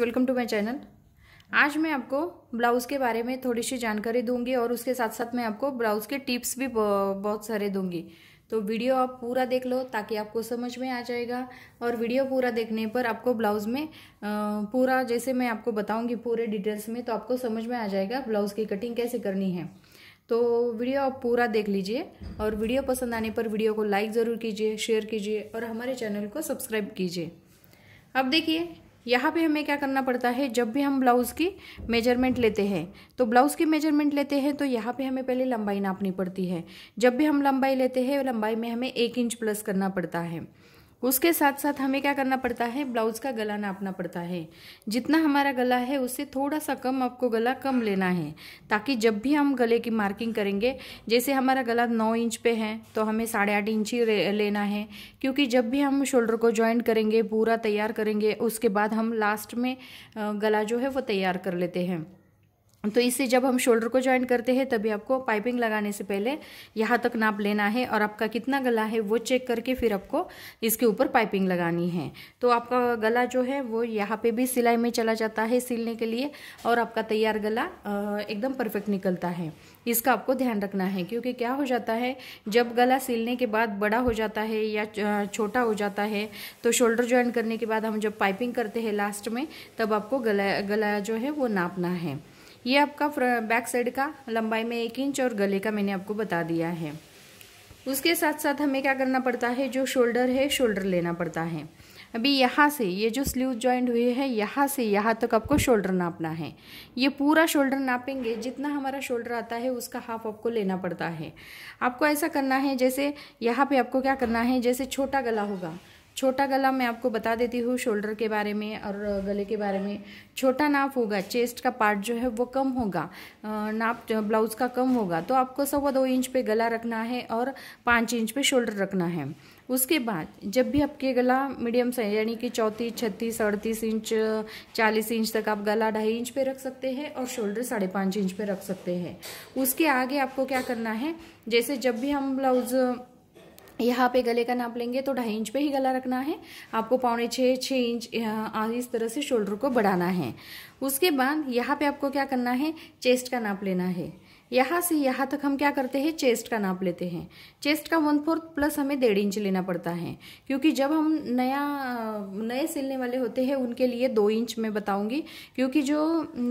welcome to my channel आज मैं आपको ब्लाउज़ के बारे में थोड़ी सी जानकारी दूंगी और उसके साथ साथ मैं आपको ब्लाउज़ के टिप्स भी बहुत सारे दूंगी तो वीडियो आप पूरा देख लो ताकि आपको समझ में आ जाएगा और वीडियो पूरा देखने पर आपको ब्लाउज़ में पूरा जैसे मैं आपको बताऊँगी पूरे डिटेल्स में तो आपको समझ में आ जाएगा ब्लाउज़ की कटिंग कैसे करनी है तो वीडियो आप पूरा देख लीजिए और वीडियो पसंद आने पर वीडियो को लाइक ज़रूर कीजिए शेयर कीजिए और हमारे चैनल को सब्सक्राइब कीजिए अब देखिए यहाँ पे हमें क्या करना पड़ता है जब भी हम ब्लाउज़ की मेजरमेंट लेते हैं तो ब्लाउज़ की मेजरमेंट लेते हैं तो यहाँ पे हमें पहले लंबाई नापनी पड़ती है जब भी हम लंबाई लेते हैं लंबाई में हमें एक इंच प्लस करना पड़ता है उसके साथ साथ हमें क्या करना पड़ता है ब्लाउज़ का गला नापना पड़ता है जितना हमारा गला है उससे थोड़ा सा कम आपको गला कम लेना है ताकि जब भी हम गले की मार्किंग करेंगे जैसे हमारा गला नौ इंच पे है तो हमें साढ़े आठ इंच ही लेना है क्योंकि जब भी हम शोल्डर को ज्वाइंट करेंगे पूरा तैयार करेंगे उसके बाद हम लास्ट में गला जो है वो तैयार कर लेते हैं तो इससे जब हम शोल्डर को ज्वाइन करते हैं तभी आपको पाइपिंग लगाने से पहले यहाँ तक नाप लेना है और आपका कितना गला है वो चेक करके फिर आपको इसके ऊपर पाइपिंग लगानी है तो आपका गला जो है वो यहाँ पे भी सिलाई में चला जाता है सिलने के लिए और आपका तैयार गला एकदम परफेक्ट निकलता है इसका आपको ध्यान रखना है क्योंकि क्या हो जाता है जब गला सिलने के बाद बड़ा हो जाता है या छोटा हो जाता है तो शोल्डर ज्वाइन करने के बाद हम जब पाइपिंग करते हैं लास्ट में तब आपको गला गला जो है वो नापना है ये आपका बैक साइड का लंबाई में एक इंच और गले का मैंने आपको बता दिया है उसके साथ साथ हमें क्या करना पड़ता है जो शोल्डर है शोल्डर लेना पड़ता है अभी यहाँ से ये जो स्लीव ज्वाइंट हुए हैं यहाँ से यहाँ तक आपको शोल्डर नापना है ये पूरा शोल्डर नापेंगे जितना हमारा शोल्डर आता है उसका हाफ आपको लेना पड़ता है आपको ऐसा करना है जैसे यहाँ पे आपको क्या करना है जैसे छोटा गला होगा छोटा गला मैं आपको बता देती हूँ शोल्डर के बारे में और गले के बारे में छोटा नाप होगा चेस्ट का पार्ट जो है वो कम होगा नाप ब्लाउज़ का कम होगा तो आपको सवा दो इंच पे गला रखना है और पाँच इंच पे शोल्डर रखना है उसके बाद जब भी आपके गला मीडियम साइज यानी कि चौंतीस छत्तीस अड़तीस इंच चालीस इंच तक आप गला ढाई इंच पे रख सकते हैं और शोल्डर साढ़े पाँच इंच पे रख सकते हैं उसके आगे आपको क्या करना है जैसे जब भी हम ब्लाउज़ यहाँ पे गले का नाप लेंगे तो ढाई इंच पे ही गला रखना है आपको पौने छः छः इंच इस तरह से शोल्डर को बढ़ाना है उसके बाद यहाँ पे आपको क्या करना है चेस्ट का नाप लेना है यहाँ से यहाँ तक हम क्या करते हैं चेस्ट का नाप लेते हैं चेस्ट का वन फोर्थ प्लस हमें डेढ़ इंच लेना पड़ता है क्योंकि जब हम नया नए सिलने वाले होते हैं उनके लिए दो इंच मैं बताऊंगी क्योंकि जो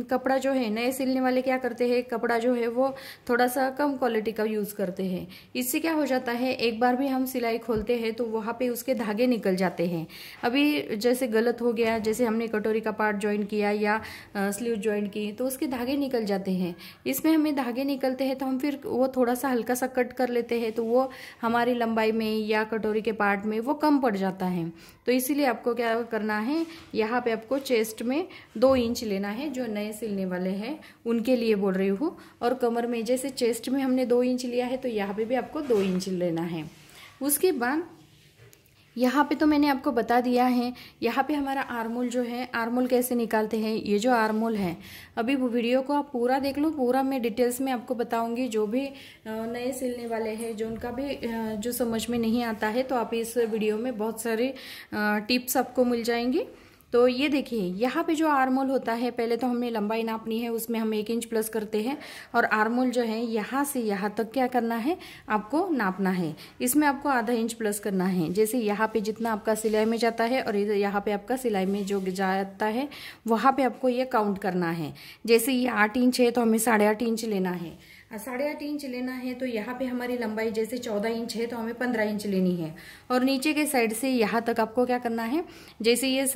कपड़ा जो है नए सिलने वाले क्या करते हैं कपड़ा जो है वो थोड़ा सा कम क्वालिटी का यूज़ करते हैं इससे क्या हो जाता है एक बार भी हम सिलाई खोलते हैं तो वहाँ पर उसके धागे निकल जाते हैं अभी जैसे गलत हो गया जैसे हमने कटोरी का पार्ट ज्वाइन किया या स्लीव ज्वाइन की तो उसके धागे निकल जाते हैं इसमें हमें धागे निकलते हैं तो हम फिर वो थोड़ा सा हल्का सा कट कर लेते हैं तो वो हमारी लंबाई में या कटोरी के पार्ट में वो कम पड़ जाता है तो इसीलिए आपको क्या करना है यहाँ पे आपको चेस्ट में दो इंच लेना है जो नए सिलने वाले हैं उनके लिए बोल रही हूँ और कमर में जैसे चेस्ट में हमने दो इंच लिया है तो यहाँ पर भी आपको दो इंच लेना है उसके बाद यहाँ पे तो मैंने आपको बता दिया है यहाँ पे हमारा आरमोल जो है आरमोल कैसे निकालते हैं ये जो आरमोल है अभी वो वीडियो को आप पूरा देख लो पूरा मैं डिटेल्स में आपको बताऊंगी जो भी नए सिलने वाले हैं जो उनका भी जो समझ में नहीं आता है तो आप इस वीडियो में बहुत सारे टिप्स आपको मिल जाएंगी तो ये देखिए यहाँ पे जो आर्मोल होता है पहले तो हमने लंबाई नापनी है उसमें हम एक इंच प्लस करते हैं और आर्मोल जो है यहाँ से यहाँ तक क्या करना है आपको नापना है इसमें आपको आधा इंच प्लस करना है जैसे यहाँ पे जितना आपका सिलाई में जाता है और इधर यहाँ पे आपका सिलाई में जो जाता है वहाँ पर आपको ये काउंट करना है जैसे ये आठ इंच है तो हमें साढ़े आठ इंच लेना है साढ़े आठ इंच लेना है तो यहाँ पे हमारी लंबाई जैसे चौदह इंच है तो हमें पंद्रह इंच लेनी है और नीचे के साइड से यहाँ तक आपको क्या करना है जैसे ये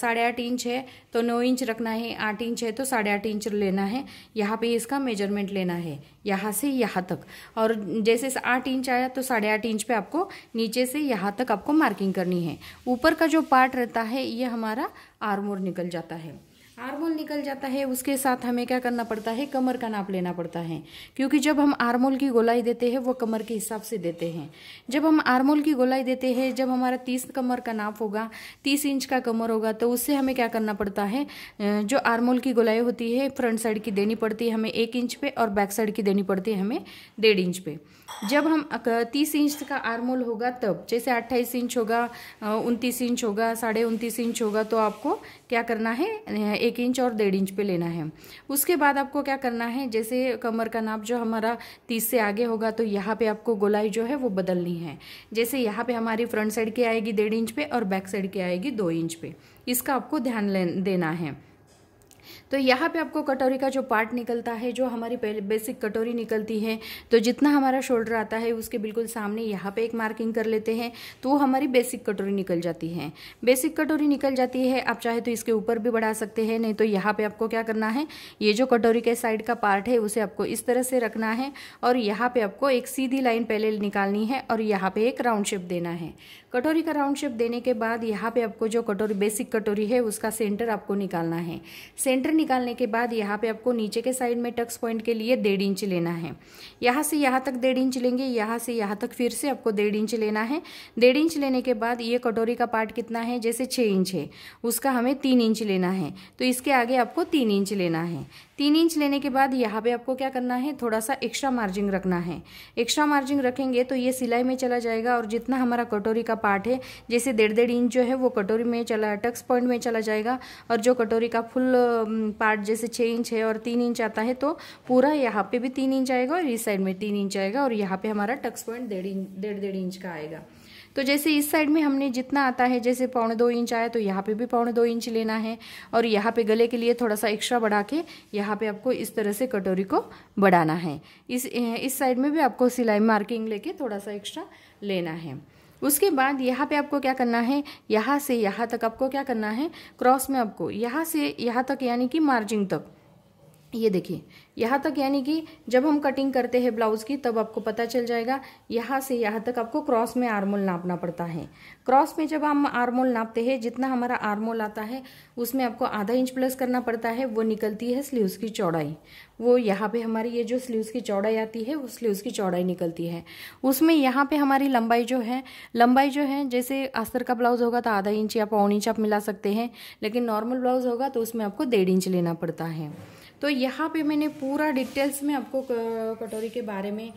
साढ़े आठ इंच है तो नौ इंच रखना है आठ इंच है तो साढ़े आठ इंच लेना है यहाँ पे इसका मेजरमेंट लेना है यहाँ से यहाँ तक और जैसे आठ इंच आया तो साढ़े आठ इंच पर आपको नीचे से यहाँ तक आपको मार्किंग करनी है ऊपर का जो पार्ट रहता है ये हमारा आर्मोर निकल जाता है आर्मोल निकल जाता है उसके साथ हमें क्या करना पड़ता है कमर का नाप लेना पड़ता है क्योंकि जब हम आर्मोल की गोलाई देते हैं वो कमर के हिसाब से देते हैं जब हम आर्मोल की गोलाई देते हैं जब हमारा तीस कमर का नाप होगा तीस इंच का कमर होगा तो उससे हमें क्या करना पड़ता है जो आर्मोल की गोलाई होती है फ्रंट साइड की देनी पड़ती है हमें एक इंच पे और बैक साइड की देनी पड़ती है हमें डेढ़ इंच पे जब हम तीस इंच का आर्मोल होगा तब जैसे अट्ठाईस इंच होगा उनतीस इंच होगा साढ़े उनतीस इंच होगा तो आपको क्या करना है एक इंच और डेढ़ इंच पे लेना है उसके बाद आपको क्या करना है जैसे कमर का नाप जो हमारा तीस से आगे होगा तो यहाँ पे आपको गोलाई जो है वो बदलनी है जैसे यहाँ पे हमारी फ्रंट साइड की आएगी डेढ़ इंच पे और बैक साइड की आएगी दो इंच पे इसका आपको ध्यान देना है तो यहाँ पे आपको कटोरी का जो पार्ट निकलता है जो हमारी बेसिक कटोरी निकलती है तो जितना हमारा शोल्डर आता है उसके बिल्कुल सामने यहाँ पे एक मार्किंग कर लेते हैं तो वो हमारी बेसिक कटोरी निकल जाती है बेसिक कटोरी निकल जाती है आप चाहे तो इसके ऊपर भी बढ़ा सकते हैं नहीं तो यहाँ पर आपको क्या करना है ये जो कटोरी के साइड का पार्ट है उसे आपको इस तरह से रखना है और यहाँ पर आपको एक सीधी लाइन पहले निकालनी है और यहाँ पे एक राउंड शेप देना है कटोरी का राउंड शेप देने के बाद यहाँ पे आपको जो कटोरी बेसिक कटोरी है उसका सेंटर आपको निकालना है सेंटर निकालने के बाद यहाँ पे आपको नीचे के साइड में टक्स पॉइंट के लिए डेढ़ इंच लेना है यहाँ से यहाँ तक डेढ़ इंच लेंगे यहाँ से यहाँ तक फिर से आपको डेढ़ इंच लेना है डेढ़ इंच लेने के बाद ये कटोरी का पार्ट कितना है जैसे छः इंच है उसका हमें तीन इंच लेना है तो इसके आगे आपको तीन इंच लेना है तीन इंच लेने के बाद यहाँ पे आपको क्या करना है थोड़ा सा एक्स्ट्रा मार्जिन रखना है एक्स्ट्रा मार्जिन रखेंगे तो ये सिलाई में चला जाएगा और जितना हमारा कटोरी का पार्ट है जैसे डेढ़ डेढ़ इंच जो है वो कटोरी में चला टक्स पॉइंट में चला जाएगा और जो कटोरी का फुल पार्ट जैसे छः इंच है और तीन इंच आता है तो पूरा यहाँ पे भी तीन इंच आएगा और इस साइड में तीन इंच आएगा और यहाँ पे हमारा टक्स पॉइंट डेढ़ इंच डेढ़ डेढ़ इंच का आएगा तो जैसे इस साइड में हमने जितना आता है जैसे पौने दो इंच आया तो यहाँ पे भी पौने दो इंच लेना है और यहाँ पे गले के लिए थोड़ा सा एक्स्ट्रा बढ़ा के यहाँ पे आपको इस तरह से कटोरी को बढ़ाना है इस इस साइड में भी आपको सिलाई मार्किंग लेके थोड़ा सा एक्स्ट्रा लेना है उसके बाद यहाँ पे आपको क्या करना है यहाँ से यहाँ तक आपको क्या करना है क्रॉस में आपको यहाँ से यहाँ तक यानी कि मार्जिन तक ये देखिए यहाँ तक यानी कि जब हम कटिंग करते हैं ब्लाउज़ की तब आपको पता चल जाएगा यहाँ से यहाँ तक आपको क्रॉस में आर्मोल नापना पड़ता है क्रॉस में जब हम आर्मोल नापते हैं जितना हमारा आर्मोल आता है उसमें आपको आधा इंच प्लस करना पड़ता है वो निकलती है स्लीव्स की चौड़ाई वो यहाँ पे हमारी ये जो स्लीव्स की चौड़ाई आती है वो स्लीव्स की चौड़ाई निकलती है उसमें यहाँ पे हमारी लंबाई जो है लंबाई जो है जैसे अस्तर का ब्लाउज़ होगा तो आधा इंच या पौन इंच आप मिला सकते हैं लेकिन नॉर्मल ब्लाउज़ होगा तो उसमें आपको डेढ़ इंच लेना पड़ता है तो यहाँ पे मैंने पूरा डिटेल्स में आपको कटोरी के बारे में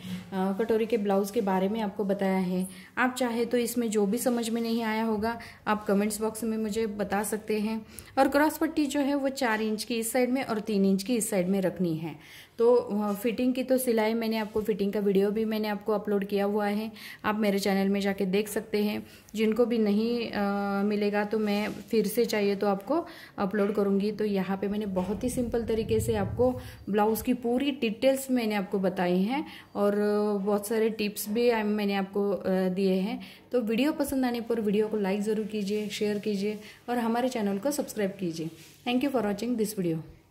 कटोरी के ब्लाउज़ के बारे में आपको बताया है आप चाहे तो इसमें जो भी समझ में नहीं आया होगा आप कमेंट्स बॉक्स में मुझे बता सकते हैं और क्रॉस पट्टी जो है वो चार इंच की इस साइड में और तीन इंच की इस साइड में रखनी है तो फिटिंग की तो सिलाई मैंने आपको फिटिंग का वीडियो भी मैंने आपको अपलोड किया हुआ है आप मेरे चैनल में जाके देख सकते हैं जिनको भी नहीं आ, मिलेगा तो मैं फिर से चाहिए तो आपको अपलोड करूँगी तो यहाँ पे मैंने बहुत ही सिंपल तरीके से से आपको ब्लाउज़ की पूरी डिटेल्स मैंने आपको बताई हैं और बहुत सारे टिप्स भी मैंने आपको दिए हैं तो वीडियो पसंद आने पर वीडियो को लाइक ज़रूर कीजिए शेयर कीजिए और हमारे चैनल को सब्सक्राइब कीजिए thank you for watching this video